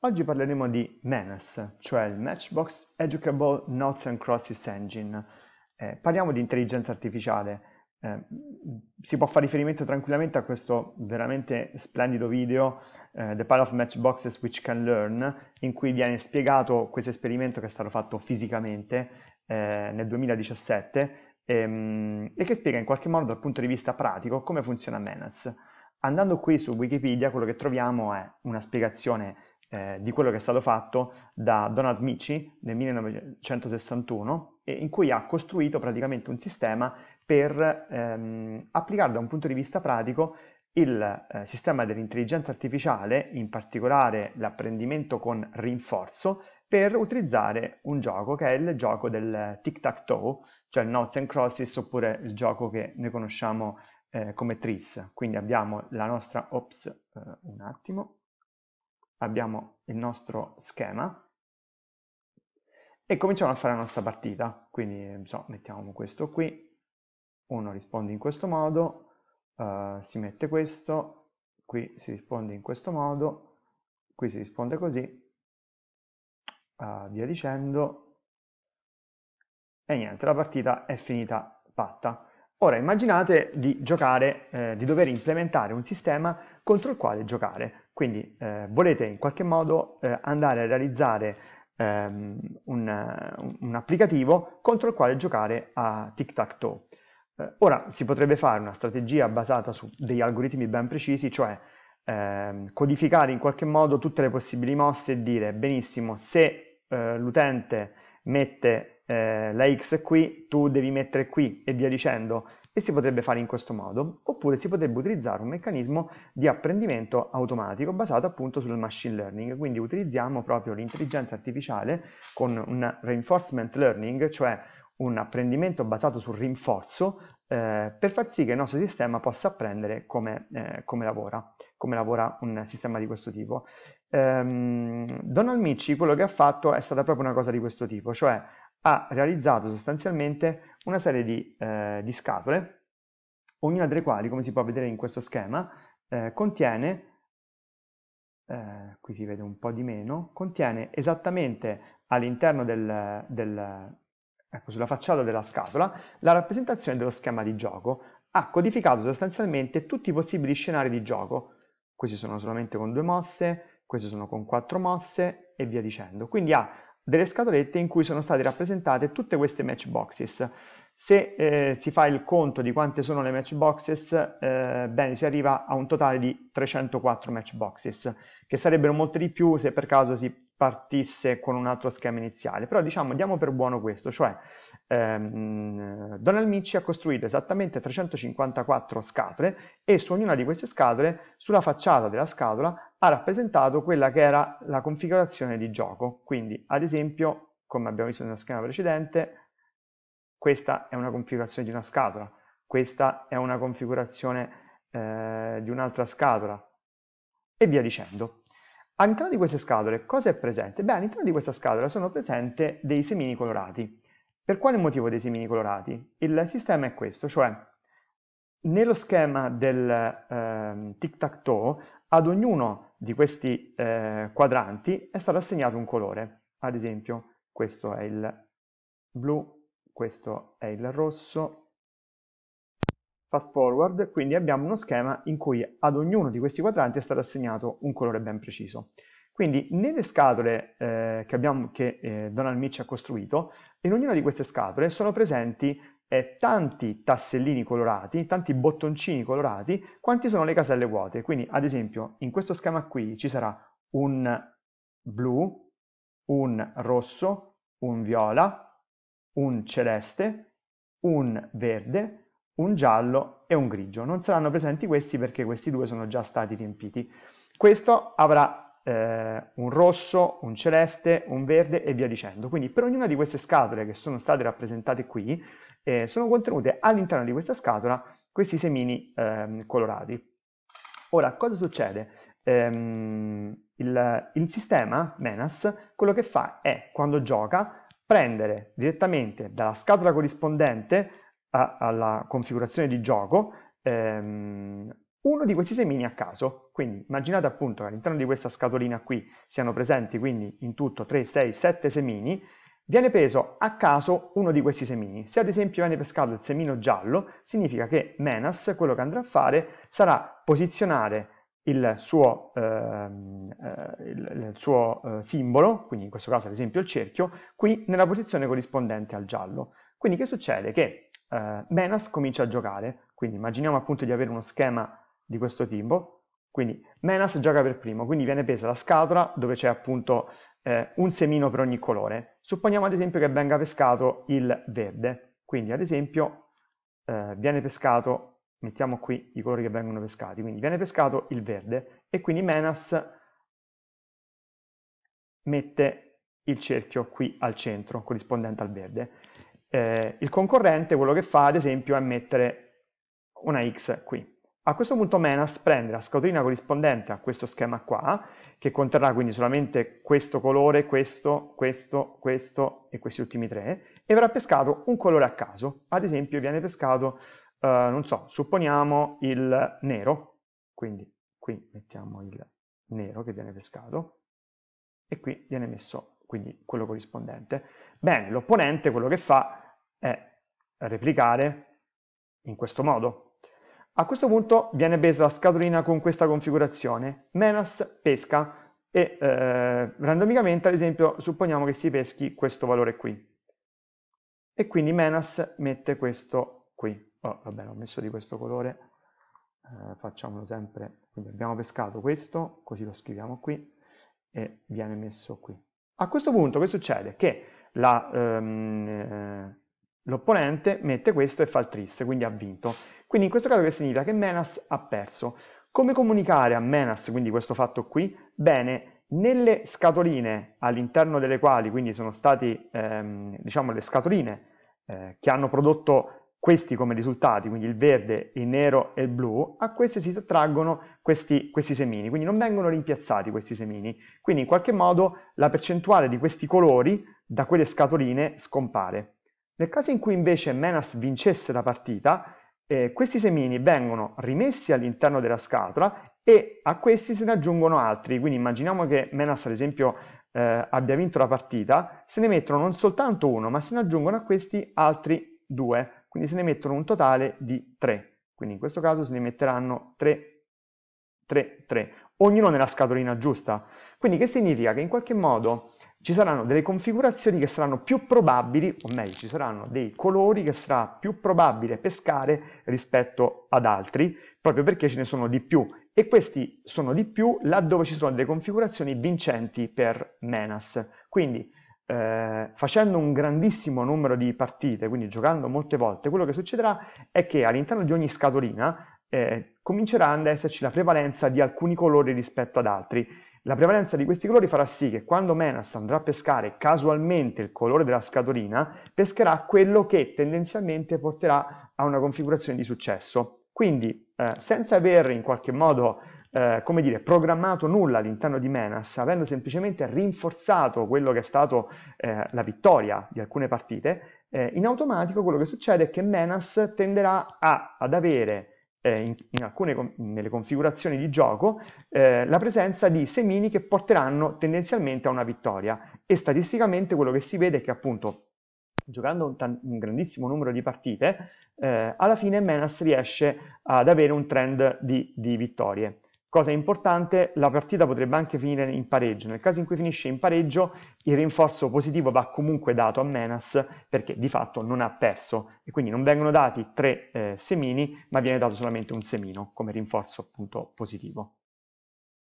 Oggi parleremo di MENAS, cioè il Matchbox Educable Knots and Crosses Engine. Eh, parliamo di intelligenza artificiale. Eh, si può fare riferimento tranquillamente a questo veramente splendido video eh, The Pile of Matchboxes Which Can Learn, in cui viene spiegato questo esperimento che è stato fatto fisicamente eh, nel 2017 ehm, e che spiega in qualche modo dal punto di vista pratico come funziona MENAS. Andando qui su Wikipedia quello che troviamo è una spiegazione eh, di quello che è stato fatto da Donald Mici nel 1961 in cui ha costruito praticamente un sistema per ehm, applicare da un punto di vista pratico il eh, sistema dell'intelligenza artificiale, in particolare l'apprendimento con rinforzo, per utilizzare un gioco che è il gioco del tic-tac-toe, cioè il Knots and Crosses oppure il gioco che noi conosciamo eh, come Tris. Quindi abbiamo la nostra... Ops, eh, un attimo abbiamo il nostro schema e cominciamo a fare la nostra partita. Quindi so, mettiamo questo qui, uno risponde in questo modo, uh, si mette questo, qui si risponde in questo modo, qui si risponde così, uh, via dicendo, e niente, la partita è finita fatta. Ora immaginate di giocare, eh, di dover implementare un sistema contro il quale giocare. Quindi eh, volete in qualche modo eh, andare a realizzare ehm, un, un, applicativo contro il quale giocare a tic-tac-toe. Eh, ora si potrebbe fare una strategia basata su degli algoritmi ben precisi, cioè ehm, codificare in qualche modo tutte le possibili mosse e dire benissimo se eh, l'utente mette eh, la X qui, tu devi mettere qui e via dicendo, e si potrebbe fare in questo modo, oppure si potrebbe utilizzare un meccanismo di apprendimento automatico basato appunto sul machine learning, quindi utilizziamo proprio l'intelligenza artificiale con un reinforcement learning, cioè un apprendimento basato sul rinforzo eh, per far sì che il nostro sistema possa apprendere come, eh, come, lavora, come lavora un sistema di questo tipo. Ehm, Donald Micci quello che ha fatto è stata proprio una cosa di questo tipo, cioè ha realizzato sostanzialmente una serie di, eh, di scatole, ognuna delle quali, come si può vedere in questo schema, eh, contiene, eh, qui si vede un po' di meno, contiene esattamente all'interno del, del ecco, sulla facciata della scatola, la rappresentazione dello schema di gioco. Ha codificato sostanzialmente tutti i possibili scenari di gioco. Questi sono solamente con due mosse, questi sono con quattro mosse e via dicendo. Quindi ha delle scatolette in cui sono state rappresentate tutte queste matchboxes. Se eh, si fa il conto di quante sono le matchboxes, eh, bene, si arriva a un totale di 304 matchboxes, che sarebbero molte di più se per caso si partisse con un altro schema iniziale. Però diciamo, diamo per buono questo, cioè ehm, Donald Mitch ha costruito esattamente 354 scatole e su ognuna di queste scatole, sulla facciata della scatola, ha rappresentato quella che era la configurazione di gioco. Quindi, ad esempio, come abbiamo visto nella schema precedente, questa è una configurazione di una scatola, questa è una configurazione eh, di un'altra scatola, e via dicendo. All'interno di queste scatole cosa è presente? Beh, all'interno di questa scatola sono presenti dei semini colorati. Per quale motivo dei semini colorati? Il sistema è questo, cioè nello schema del eh, tic-tac-toe, ad ognuno di questi eh, quadranti è stato assegnato un colore. Ad esempio, questo è il blu, questo è il rosso. Fast forward, quindi abbiamo uno schema in cui ad ognuno di questi quadranti è stato assegnato un colore ben preciso. Quindi nelle scatole eh, che, abbiamo, che eh, Donald Mitch ha costruito, in ognuna di queste scatole sono presenti eh, tanti tassellini colorati, tanti bottoncini colorati, quanti sono le caselle vuote. Quindi ad esempio in questo schema qui ci sarà un blu, un rosso, un viola, un celeste, un verde, un giallo e un grigio. Non saranno presenti questi perché questi due sono già stati riempiti. Questo avrà eh, un rosso, un celeste, un verde e via dicendo. Quindi per ognuna di queste scatole che sono state rappresentate qui, eh, sono contenute all'interno di questa scatola questi semini eh, colorati. Ora, cosa succede? Ehm, il, il sistema MENAS quello che fa è, quando gioca, prendere direttamente dalla scatola corrispondente a, alla configurazione di gioco ehm, uno di questi semini a caso. Quindi immaginate appunto che all'interno di questa scatolina qui siano presenti quindi in tutto 3, 6, 7 semini, viene preso a caso uno di questi semini. Se ad esempio viene pescato il semino giallo, significa che Menas quello che andrà a fare sarà posizionare il suo, ehm, eh, il suo eh, simbolo, quindi in questo caso ad esempio il cerchio, qui nella posizione corrispondente al giallo. Quindi che succede? Che eh, Menas comincia a giocare, quindi immaginiamo appunto di avere uno schema di questo tipo. Quindi Menas gioca per primo, quindi viene presa la scatola dove c'è appunto eh, un semino per ogni colore. Supponiamo ad esempio che venga pescato il verde, quindi ad esempio eh, viene pescato, mettiamo qui i colori che vengono pescati, quindi viene pescato il verde e quindi Menas mette il cerchio qui al centro, corrispondente al verde. Eh, il concorrente quello che fa ad esempio è mettere una X qui, a questo punto Menas prende la scatolina corrispondente a questo schema qua, che conterrà quindi solamente questo colore, questo, questo, questo e questi ultimi tre, e verrà pescato un colore a caso. Ad esempio viene pescato, eh, non so, supponiamo il nero, quindi qui mettiamo il nero che viene pescato, e qui viene messo quindi quello corrispondente. Bene, l'opponente quello che fa è replicare in questo modo, a questo punto viene presa la scatolina con questa configurazione, Menas pesca e eh, randomicamente ad esempio supponiamo che si peschi questo valore qui. E quindi Menas mette questo qui. Oh, vabbè, ho messo di questo colore, eh, facciamolo sempre. Quindi abbiamo pescato questo, così lo scriviamo qui e viene messo qui. A questo punto che succede? Che la, ehm, eh, l'opponente mette questo e fa il tris, quindi ha vinto. Quindi in questo caso che significa? Che Menas ha perso. Come comunicare a Menas, quindi questo fatto qui? Bene, nelle scatoline all'interno delle quali, quindi sono stati, ehm, diciamo, le scatoline eh, che hanno prodotto questi come risultati, quindi il verde, il nero e il blu, a queste si sottraggono questi, questi semini, quindi non vengono rimpiazzati questi semini. Quindi in qualche modo la percentuale di questi colori da quelle scatoline scompare. Nel caso in cui invece Menas vincesse la partita, eh, questi semini vengono rimessi all'interno della scatola e a questi se ne aggiungono altri, quindi immaginiamo che Menas ad esempio eh, abbia vinto la partita, se ne mettono non soltanto uno, ma se ne aggiungono a questi altri due, quindi se ne mettono un totale di tre. Quindi in questo caso se ne metteranno tre, tre, tre, ognuno nella scatolina giusta. Quindi che significa? Che in qualche modo ci saranno delle configurazioni che saranno più probabili, o meglio, ci saranno dei colori che sarà più probabile pescare rispetto ad altri, proprio perché ce ne sono di più. E questi sono di più laddove ci sono delle configurazioni vincenti per Menas. Quindi, eh, facendo un grandissimo numero di partite, quindi giocando molte volte, quello che succederà è che all'interno di ogni scatolina eh, comincerà ad esserci la prevalenza di alcuni colori rispetto ad altri la prevalenza di questi colori farà sì che quando Menas andrà a pescare casualmente il colore della scatolina, pescherà quello che tendenzialmente porterà a una configurazione di successo. Quindi, eh, senza aver in qualche modo, eh, come dire, programmato nulla all'interno di Menas, avendo semplicemente rinforzato quello che è stato eh, la vittoria di alcune partite, eh, in automatico quello che succede è che Menas tenderà a, ad avere eh, in, in alcune, nelle configurazioni di gioco eh, la presenza di semini che porteranno tendenzialmente a una vittoria e statisticamente quello che si vede è che appunto giocando un, un grandissimo numero di partite eh, alla fine Menas riesce ad avere un trend di, di vittorie. Cosa importante, la partita potrebbe anche finire in pareggio. Nel caso in cui finisce in pareggio, il rinforzo positivo va comunque dato a Menas perché di fatto non ha perso e quindi non vengono dati tre eh, semini, ma viene dato solamente un semino come rinforzo appunto positivo.